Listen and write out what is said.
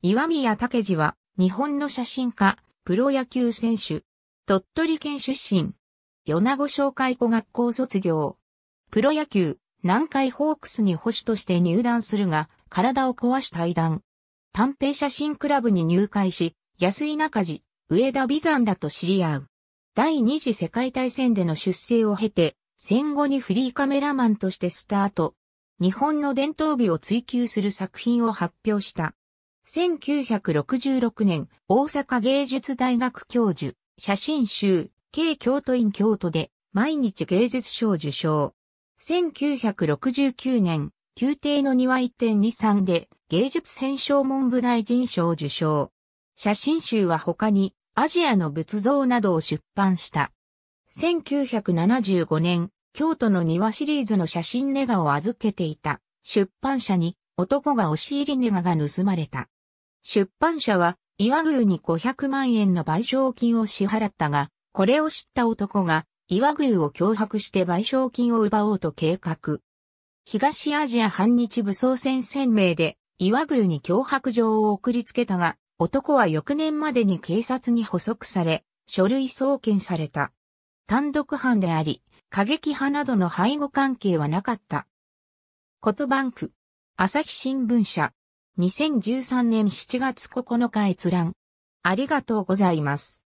岩宮武次は、日本の写真家、プロ野球選手、鳥取県出身、米子商会子学校卒業、プロ野球、南海ホークスに保守として入団するが、体を壊し退団。短編写真クラブに入会し、安井中地、上田美山らと知り合う。第二次世界大戦での出生を経て、戦後にフリーカメラマンとしてスタート。日本の伝統美を追求する作品を発表した。1966年、大阪芸術大学教授、写真集、K 京都院京都で、毎日芸術賞受賞。1969年、宮廷の庭1.23で、芸術戦勝文部大臣賞受賞。写真集は他に、アジアの仏像などを出版した。1975年、京都の庭シリーズの写真ネガを預けていた出版社に男が押し入りネガが盗まれた。出版社は岩宮に500万円の賠償金を支払ったが、これを知った男が岩宮を脅迫して賠償金を奪おうと計画。東アジア反日武装戦線名で岩宮に脅迫状を送りつけたが、男は翌年までに警察に捕捉され、書類送検された。単独犯であり、過激派などの背後関係はなかった。ことバンク。朝日新聞社。2013年7月9日閲覧。ありがとうございます。